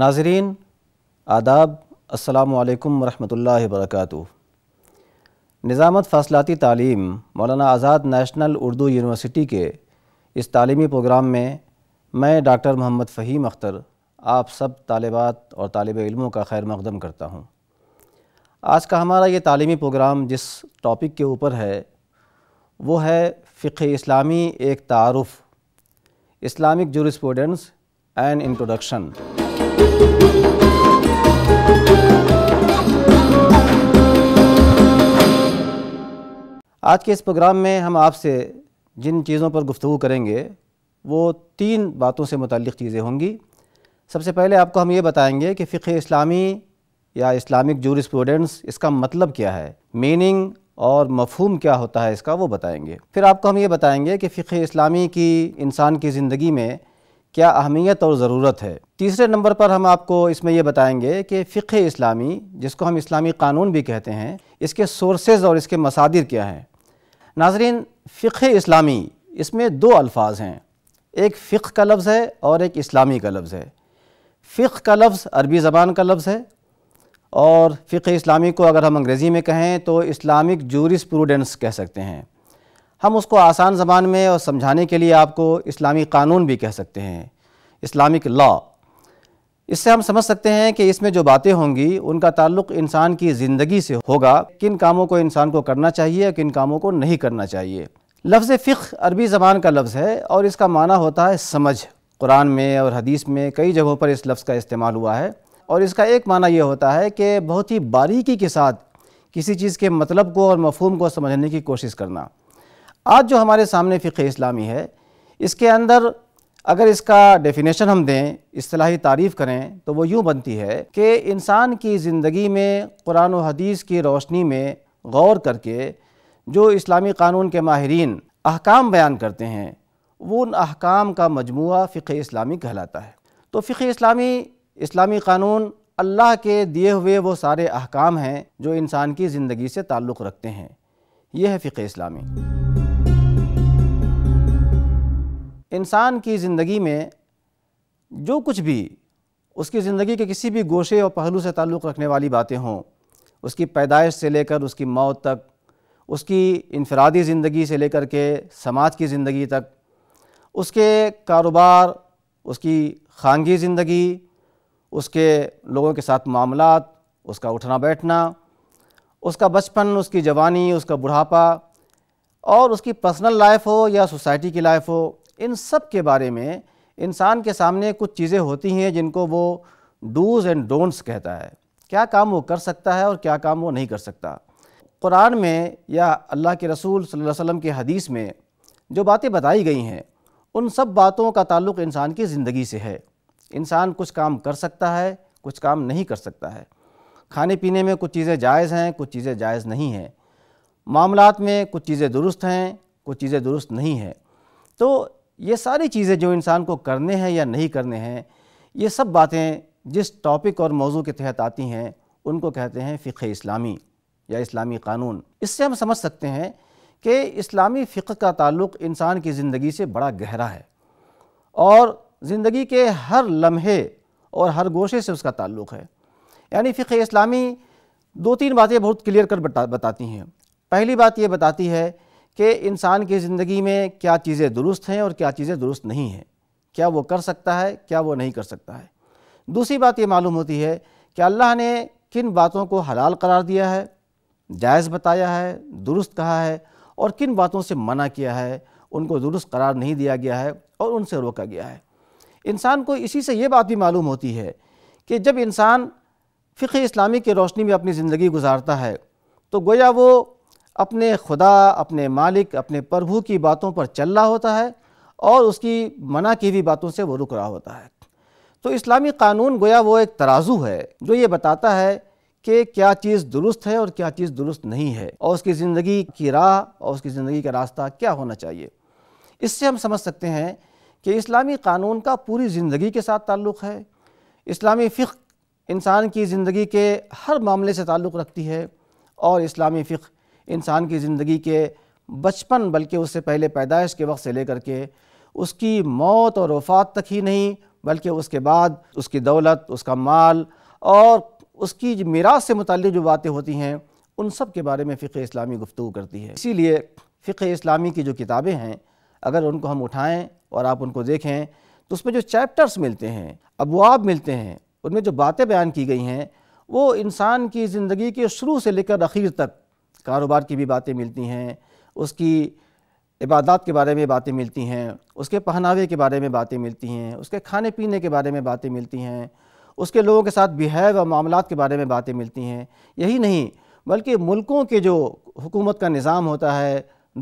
नाजरीन आदाब असलकम वरहमल वर्क निज़ामत फासलाती तालीम मौलाना आज़ाद नेशनल उर्दू यूनिवर्सिटी के इस तली प्रोग्राम में मैं डॉक्टर मोहम्मद फ़हीम अख्तर आप सब तलबात और तालब इलमों का खैर मकदम करता हूँ आज का हमारा ये तालीमी प्रोग्राम जिस टॉपिक के ऊपर है वो है फ़िक इस्लामी एक तारफ़ इस्लामिक जूरिस्पोडेंस एंड इंट्रोडक्शन आज के इस प्रोग्राम में हम आपसे जिन चीज़ों पर गुफ्तु करेंगे वो तीन बातों से मुतल चीज़ें होंगी सबसे पहले आपको हम ये बताएंगे कि फ़िक इस्लामी या इस्लामिक जूर स्टूडेंट्स इसका मतलब क्या है मीनिंग और मफहम क्या होता है इसका वो बताएंगे फिर आपको हम ये बताएंगे कि फ़िक इस्लामी की इंसान की ज़िंदगी में क्या अहमियत और ज़रूरत है तीसरे नंबर पर हम आपको इसमें यह बताएंगे कि फ़िक इस्लामी जिसको हम इस्लामी कानून भी कहते हैं इसके सोर्सेज और इसके मसादिर क्या हैं नाजरीन फ़िक इस्लामी इसमें दो अल्फाज हैं एक फ़िक का लफ्ज़ है और एक इस्लामी का लफ्ज़ है फ़िक का लफ्ज़ अरबी ज़बान का लफ्ज़ है और फ़िक इस्लामी को अगर हम अंग्रेज़ी में कहें तो इस्लामिक जूरिस कह सकते हैं हम उसको आसान जबान में और समझाने के लिए आपको इस्लामी कानून भी कह सकते हैं इस्लामिक लॉ इससे हम समझ सकते हैं कि इसमें जो बातें होंगी उनका ताल्लुक इंसान की ज़िंदगी से होगा किन कामों को इंसान को करना चाहिए और किन कामों को नहीं करना चाहिए लफ्ज़ फ़िक अरबी ज़बान का लफ्ज़ है और इसका माना होता है समझ कुरान में और हदीस में कई जगहों पर इस लफ्ज़ का इस्तेमाल हुआ है और इसका एक माना यह होता है कि बहुत ही बारीकी के साथ किसी चीज़ के मतलब को और मफहम को समझने की कोशिश करना आज जो हमारे सामने फ़िक इस्लामी है इसके अंदर अगर इसका डेफिनेशन हम दें असलाही तारीफ़ करें तो वो यूँ बनती है कि इंसान की ज़िंदगी में कुरान और हदीस की रोशनी में गौर करके जो इस्लामी कानून के माहरीन अहकाम बयान करते हैं वो उन अहकाम का मजमू फ़िक इस्लामी कहलाता है तो फ़िक इस्लामी इस्लामी कानून अल्लाह के दिए हुए वो सारे अहकाम हैं जो इंसान की ज़िंदगी से ताल्लुक़ रखते हैं यह है फ़िक इस्लामी इंसान की ज़िंदगी में जो कुछ भी उसकी ज़िंदगी के किसी भी गोशे और पहलू से ताल्लुक़ रखने वाली बातें हों उसकी पैदाइश से लेकर उसकी मौत तक उसकी इनफरादी ज़िंदगी से लेकर के समाज की ज़िंदगी तक उसके कारोबार उसकी खानगी ज़िंदगी उसके लोगों के साथ मामला उसका उठना बैठना उसका बचपन उसकी जवानी उसका बुढ़ापा और उसकी पर्सनल लाइफ हो या सोसाइटी की लाइफ हो इन सब के बारे में इंसान के सामने कुछ चीज़ें होती हैं जिनको वो डूज एंड डोंट्स कहता है क्या काम वो कर सकता है और क्या काम वो नहीं कर सकता कुरान में या अल्लाह के रसूल सल्लल्लाहु अलैहि वसल्लम के हदीस में जो बातें बताई गई हैं उन सब बातों का ताल्लुक इंसान की ज़िंदगी से है इंसान कुछ काम कर सकता है कुछ काम नहीं कर सकता है खाने पीने में कुछ चीज़ें जायज़ हैं कुछ चीज़ें जायज़ नहीं हैं मामलात में कुछ चीज़ें दुरुस्त हैं कुछ चीज़ें दुरुस्त नहीं हैं तो ये सारी चीज़ें जो इंसान को करने हैं या नहीं करने हैं ये सब बातें जिस टॉपिक और मौजू के तहत आती हैं उनको कहते हैं फ़िक इस्लामी या इस्लामी कानून इससे हम समझ सकते हैं कि इस्लामी फ़िक का ताल्लुक इंसान की ज़िंदगी से बड़ा गहरा है और ज़िंदगी के हर लम्हे और हर गोशे से उसका ताल्लुक़ है यानी फ़िक इस्लामी दो तीन बातें बहुत क्लियर कर बता बताती हैं पहली बात ये बताती है कि इंसान की ज़िंदगी में क्या चीज़ें दुरुस्त हैं और क्या चीज़ें दुरुस्त नहीं हैं क्या वो कर सकता है क्या वो नहीं कर सकता है दूसरी बात ये मालूम होती है कि अल्लाह ने किन बातों को हलाल करार दिया है जायज़ बताया है दुरुस्त कहा है और किन बातों से मना किया है उनको दुरुस्त करार नहीं दिया गया है और उनसे रोका गया है इंसान को इसी से ये बात भी मालूम होती है कि जब इंसान फ़िक इस्लामी की रोशनी में अपनी ज़िंदगी गुजारता है तो गोया वो अपने खुदा अपने मालिक अपने प्रभु की बातों पर चल रहा होता है और उसकी मना की हुई बातों से वो रुक रहा होता है तो इस्लामी कानून गोया वो एक तराजू है जो ये बताता है कि क्या चीज़ दुरुस्त है और क्या चीज़ दुरुस्त नहीं है और उसकी ज़िंदगी की राह और उसकी ज़िंदगी का रास्ता क्या होना चाहिए इससे हम समझ सकते हैं कि इस्लामी कानून का पूरी ज़िंदगी के साथ ताल्लुक़ है इस्लामी फ़िक इंसान की ज़िंदगी के हर मामले से ताल्लुक़ रखती है और इस्लामी फिक्र इंसान की ज़िंदगी के बचपन बल्कि उससे पहले पैदाइश के वक्त से लेकर के उसकी मौत और वफात तक ही नहीं बल्कि उसके बाद उसकी दौलत उसका माल और उसकी मीरास से मुतल जो बातें होती हैं उन सब के बारे में फ़िक इस्लामी गुफ्तु करती है इसीलिए फ़िक इस्लामी की जो किताबें हैं अगर उनको हम उठाएँ और आप उनको देखें तो उसमें जो चैप्टर्स मिलते हैं अबवाब मिलते हैं उनमें जो बातें बयान की गई हैं वो इंसान की ज़िंदगी के शुरू से लेकर अख़ीर तक कारोबार की भी बातें मिलती हैं उसकी इबादत के बारे में बातें मिलती हैं उसके पहनावे के बारे में बातें मिलती हैं उसके खाने पीने के बारे में बातें मिलती हैं उसके लोगों के साथ बिहेव और मामला के बारे में बातें मिलती हैं यही नहीं बल्कि मुल्कों के जो हुकूमत का निज़ाम होता है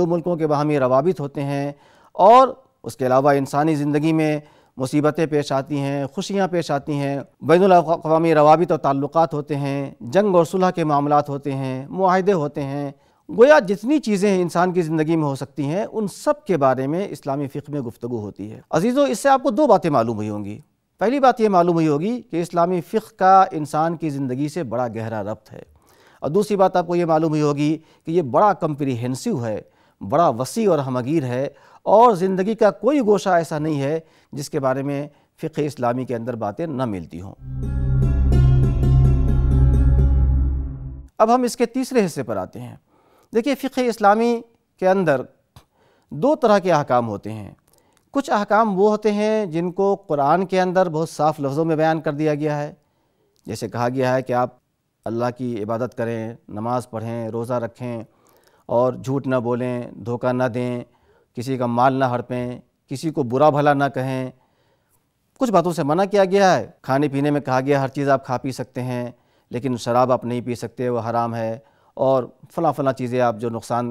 दो मुल्कों के बाहमी रवाबित होते हैं और उसके अलावा इंसानी ज़िंदगी में मुसीबतें पेश आती हैं खुशियाँ पेश आती हैं बैन अवी रवाबित तो और ताल्लुक़ होते हैं जंग और सुलह के मामला होते हैं माहदे होते हैं गोया जितनी चीज़ें इंसान की ज़िंदगी में हो सकती हैं उन सब के बारे में इस्लामी फ़िक में गुफ्तु होती है अजीज़ों इससे आपको दो बातें मालूम हुई होंगी पहली बात यह मालूम हुई होगी कि इस्लामी फ़िक का इंसान की ज़िंदगी से बड़ा गहरा रब्त है और दूसरी बात आपको ये मालूम हुई होगी कि ये बड़ा कम्प्रीहेंसिव है बड़ा वसी और हमगीर है और ज़िंदगी का कोई गोशा ऐसा नहीं है जिसके बारे में फ़िक इस्लामी के अंदर बातें न मिलती हों अब हम इसके तीसरे हिस्से पर आते हैं देखिए फ़िक इस्लामी के अंदर दो तरह के अहकाम होते हैं कुछ अहकाम वो होते हैं जिनको कुरान के अंदर बहुत साफ लफ्ज़ों में बयान कर दिया गया है जैसे कहा गया है कि आप अल्लाह की इबादत करें नमाज़ पढ़ें रोज़ा रखें और झूठ ना बोलें धोखा ना दें किसी का माल ना हड़पें किसी को बुरा भला ना कहें कुछ बातों से मना किया गया है खाने पीने में कहा गया हर चीज़ आप खा पी सकते हैं लेकिन शराब आप नहीं पी सकते वो हराम है और फला फला चीज़ें आप जो नुकसान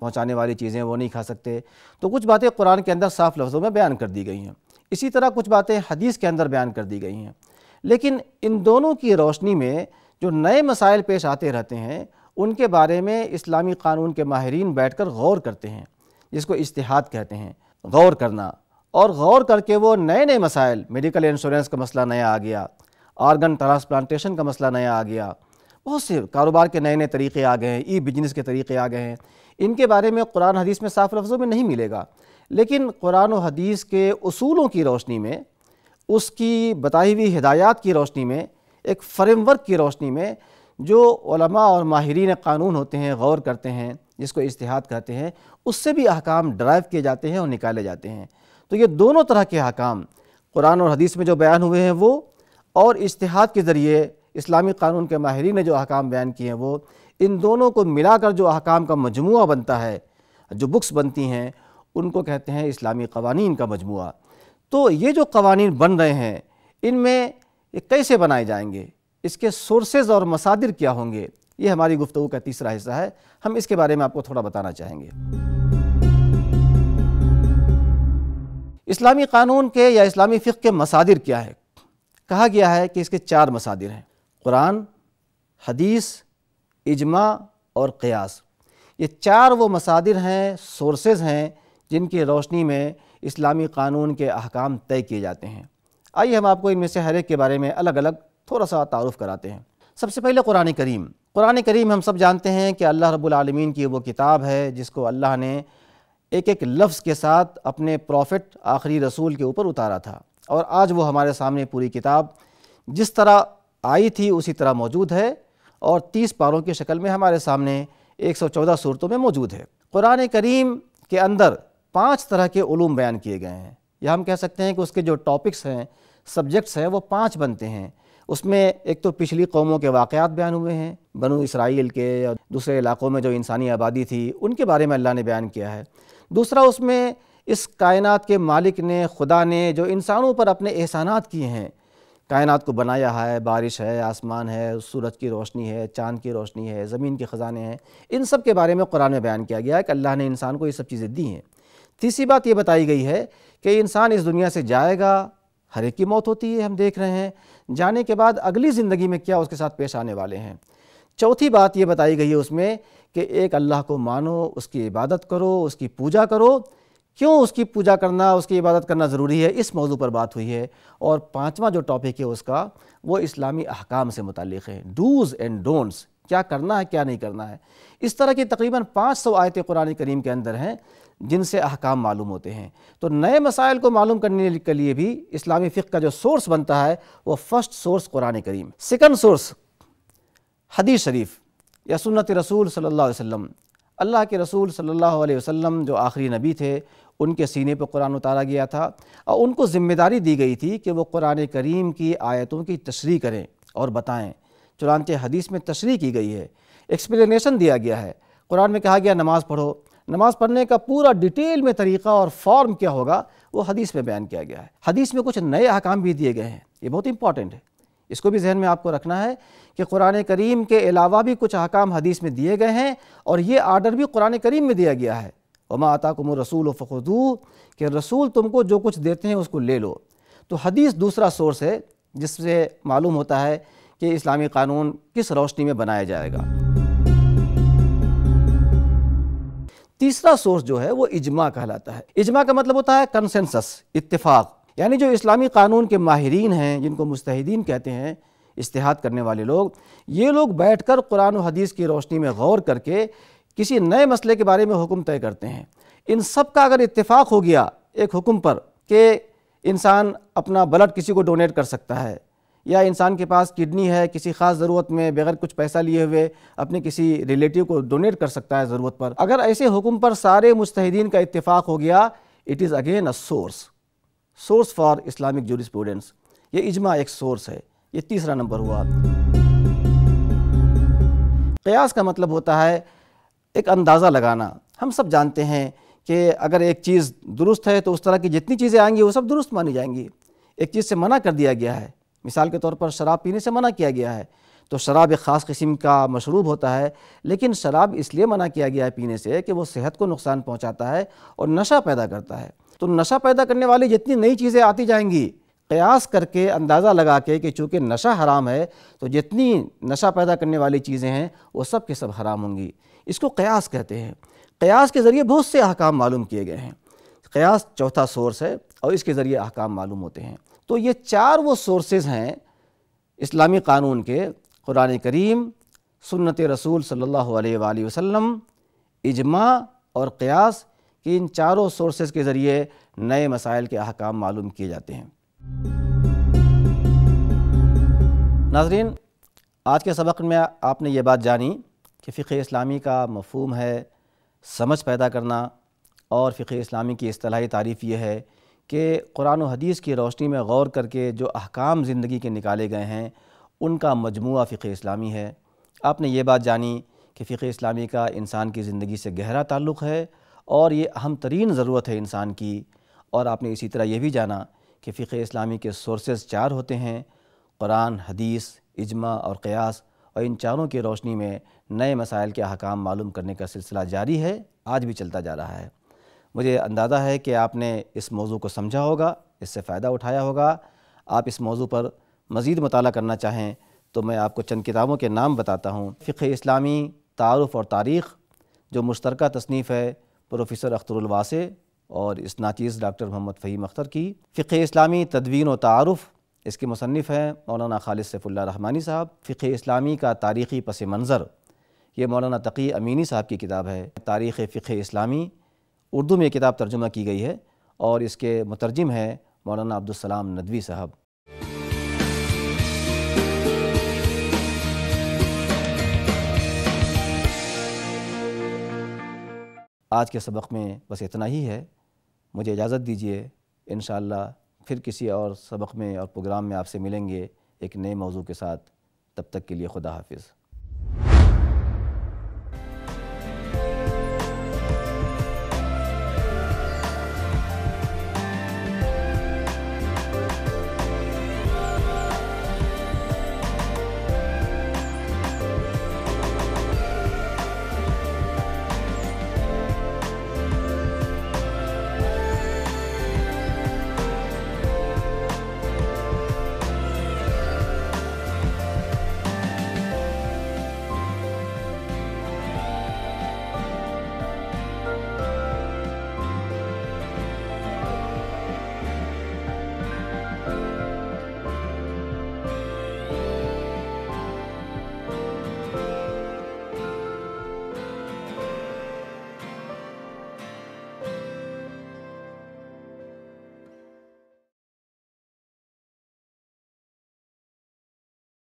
पहुंचाने वाली चीज़ें वो नहीं खा सकते तो कुछ बातें कुरान के अंदर साफ लफ्ज़ों में बयान कर दी गई हैं इसी तरह कुछ बातें हदीस के अंदर बयान कर दी गई हैं लेकिन इन दोनों की रोशनी में जो नए मसाइल पेश आते रहते हैं उनके बारे में इस्लामी क़ानून के माहरीन बैठ कर गौर करते हैं जिसको इश्तहाद कहते हैं गौर करना और गौर करके वो नए नए मसाइल मेडिकल इंश्योरेंस का मसला नया आ गया आर्गन ट्रांसप्लांटेशन का मसला नया आ गया बहुत से कारोबार के नए नए तरीके आ गए हैं ई बिजनेस के तरीके आ गए हैं इनके बारे में कुरान हदीस में साफ लफ्ज़ों में नहीं मिलेगा लेकिन कुरान और हदीस के असूलों की रोशनी में उसकी बताई हुई हिदायत की रोशनी में एक फ्रेमवर्क की रोशनी में जो और माहरीन कानून होते हैं गौर करते हैं जिसको इश्तहाद कहते हैं उससे भी अहकाम ड्राइव किए जाते हैं और निकाले जाते हैं तो ये दोनों तरह के अहकाम कुरान और हदीस में जो बयान हुए हैं वो और इश्तहाद के ज़रिए इस्लामी क़ानून के माहरी ने जो अहकाम बयान किए हैं वो इन दोनों को मिलाकर जो अहकाम का मजमू बनता है जो बुक्स बनती हैं उनको कहते हैं इस्लामी कवानीन का मजमू तो ये जो कवानीन बन रहे हैं इनमें कैसे बनाए जाएंगे इसके सोर्सेज और मसादिर क्या होंगे ये हमारी गुफ्तु का तीसरा हिस्सा है हम इसके बारे में आपको थोड़ा बताना चाहेंगे इस्लामी क़ानून के या इस्लामी फ़िक के मसादिर क्या है कहा गया है कि इसके चार मसादिर हैं कुरान हदीस इजमा और क़यास ये चार वो मसादिर हैं सोर्सेज हैं जिनकी रोशनी में इस्लामी क़ानून के अहकाम तय किए जाते हैं आइए हम आपको इनमें से हर एक के बारे में अलग अलग थोड़ा सा तारफ़ कराते हैं सबसे पहले कुरान करीम कुरान करीम हम सब जानते हैं कि अल्लाह रबालमीन की वो किताब है जिसको अल्लाह ने एक एक लफ्ज़ के साथ अपने प्रॉफ़िट आखिरी रसूल के ऊपर उतारा था और आज वो हमारे सामने पूरी किताब जिस तरह आई थी उसी तरह मौजूद है और तीस पारों की शक्ल में हमारे सामने एक सौ चौदह सूरतों में मौजूद है कुरान करीम के अंदर पाँच तरह के ूम बयान किए गए हैं या हम कह सकते हैं कि उसके जो टॉपिक्स हैं सब्जेक्ट्स हैं वो पाँच बनते हैं उसमें एक तो पिछली कौमों के वाक़ात बयान हुए हैं बनु इसराइल के और दूसरे इलाक़ों में जो इंसानी आबादी थी उनके बारे में अल्लाह ने बयान किया है दूसरा उसमें इस कायनात के मालिक ने खुदा ने जो इंसानों पर अपने एहसानात किए हैं कायनात को बनाया है बारिश है आसमान है सूरज की रोशनी है चांद की रोशनी है ज़मीन के ख़जाने हैं इन सब के बारे में कुरान में बयान किया गया है कि अल्लाह ने इंसान को ये सब चीज़ें दी हैं तीसरी बात ये बताई गई है कि इंसान इस दुनिया से जाएगा हर एक की मौत होती है हम देख रहे हैं जाने के बाद अगली ज़िंदगी में क्या उसके साथ पेश आने वाले हैं चौथी बात ये बताई गई है उसमें कि एक अल्लाह को मानो उसकी इबादत करो उसकी पूजा करो क्यों उसकी पूजा करना उसकी इबादत करना ज़रूरी है इस मौजू पर बात हुई है और पाँचवा जो टॉपिक है उसका वो इस्लामी अहकाम से मुतल है डूज़ एंड डोंट्स क्या करना है क्या नहीं करना है इस तरह की तकरीबन 500 आयतें कुरान करीम के अंदर हैं जिनसे अहकाम मालूम होते हैं तो नए मसाइल को मालूम करने के लिए भी इस्लामी फ़िक का जो सोर्स बनता है वो फ़र्स्ट सोर्स कुरान करीम सेकंड सोर्स हदीस शरीफ या सुन्नत रसूल सल्ला वसम अल्लाह के रसूल सल्ला वसम जो आखिरी नबी थे उनके सीने पर कुरान उतारा गया था और उनको ज़िम्मेदारी दी गई थी कि वो कुरान करीम की आयतों की तशरी करें और बताएं चुनानचे हदीस में तशरी की गई है एक्सप्लेनेशन दिया गया है कुरान में कहा गया नमाज़ पढ़ो नमाज़ पढ़ने का पूरा डिटेल में तरीक़ा और फॉर्म क्या होगा वो हदीस में बयान किया गया है हदीस में कुछ नए अहकाम भी दिए गए हैं ये बहुत इंपॉर्टेंट है इसको भी जहन में आपको रखना है कि कुरान करीम के अलावा भी कुछ अहकाम हदीस में दिए गए हैं और ये आर्डर भी कुरान करीम में दिया गया है वमा आता कुम रसूल फ़खदू कि रसूल तुमको जो कुछ देते हैं उसको ले लो तो हदीस दूसरा सोर्स है जिससे मालूम होता है कि इस्लामी क़ानून किस रोशनी में बनाया जाएगा तीसरा सोर्स जो है वो इजमा कहलाता है इजमा का मतलब होता है कंसेंसस इत्तेफाक यानी जो इस्लामी क़ानून के माहरीन हैं जिनको मुस्तहदीन कहते हैं इस्तेहाद करने वाले लोग ये लोग बैठ कर कुरान हदीस की रोशनी में गौर करके किसी नए मसले के बारे में हुक्म तय करते हैं इन सब का अगर इत्तेफाक हो गया एक हुक्म पर कि इंसान अपना ब्लड किसी को डोनेट कर सकता है या इंसान के पास किडनी है किसी ख़ास ज़रूरत में बगैर कुछ पैसा लिए हुए अपने किसी रिलेटिव को डोनेट कर सकता है ज़रूरत पर अगर ऐसे हुक्म पर सारे मुस्तदीन का इतफ़ाक़ हो गया it is again a source source for Islamic students ये इजमा एक सोर्स है ये तीसरा नंबर हुआ कयास का मतलब होता है एक अंदाज़ा लगाना हम सब जानते हैं कि अगर एक चीज़ दुरुस्त है तो उस तरह की जितनी चीज़ें आएंगी वो सब दुरुस्त मानी जाएंगी एक चीज़ से मना कर दिया गया है मिसाल के तौर पर शराब पीने से मना किया गया है तो शराब एक ख़ास किस्म का मशरूब होता है लेकिन शराब इसलिए मना किया गया है पीने से कि वो सेहत को नुकसान पहुंचाता है और नशा पैदा करता है तो नशा पैदा करने वाली जितनी नई चीज़ें आती जाएंगी कयास करके अंदाज़ा लगा के कि चूँकि नशा हराम है तो जितनी नशा पैदा करने वाली चीज़ें हैं वो सब के सब हराम होंगी इसको कयास कहते हैं कयास के ज़रिए बहुत से अहकाम मालूम किए गए हैं कयास चौथा सोर्स है और इसके ज़रिए अहकाम मालूम होते हैं तो ये चार वो सोर्सेज हैं इस्लामी कानून के कुरान करीम सुन्नत रसूल सल्लल्लाहु अलैहि वसल्लम इजमा और क़यास कि इन चारों सोर्सेज के ज़रिए नए मसाइल के अहकाम मालूम किए जाते हैं नाजरीन आज के सबक में आपने ये बात जानी कि फ़िक़ इस्लामी का मफहम है समझ पैदा करना और फ़िक़ इस्लामी की असलाही तारीफ़ ये है कि कुरान और हदीस की रोशनी में गौर करके जो अहकाम ज़िंदगी के निकाले गए हैं उनका मजमू फ़िक इस्लामी है आपने ये बात जानी कि फ़िक इस्लामी का इंसान की ज़िंदगी से गहरा ताल्लुक़ है और ये अहम तरीन ज़रूरत है इंसान की और आपने इसी तरह यह भी जाना कि फ़िक इस्लामी के सोर्सेज चार होते हैं कुरान हदीस इजमा और क़यास और इन चारों की रोशनी में नए मसाइल के अहकाम मालूम करने का सिलसिला जारी है आज भी चलता जा रहा है मुझे अंदाज़ा है कि आपने इस मौजू को समझा होगा इससे फ़ायदा उठाया होगा आप इस मौजू पर मज़ीद मताल करना चाहें तो मैं आपको चंद किताबों के नाम बताता हूँ फ़िक इस्लामी तारफ़ और तारीख़ जो मुश्तरक तसनीफ़ है प्रोफेसर अख्तरवासे और इस नाचीज़ डॉक्टर मोहम्मद फ़हीम अख्तर की फ़िक इस्लामी तदवीन व तारफ़ इसके मुसनफ़ हैं मौलाना खालिद सैफुल्ला रहमानी साहब फ़िक इस्लामी का तारीख़ी पस मंज़र ये मौलाना तकी अमीनी साहब की किताब है तारीख़ फ़िक इस्लामी उर्दू में ये किताब तर्जुमा की गई है और इसके मुतरजम हैं मौलाना अब्दुलसलाम नदवी साहब आज के सबक में बस इतना ही है मुझे इजाज़त दीजिए इन फिर किसी और सबक में और प्रोग्राम में आपसे मिलेंगे एक नए मौजू के साथ तब तक के लिए खुदा हाफिज़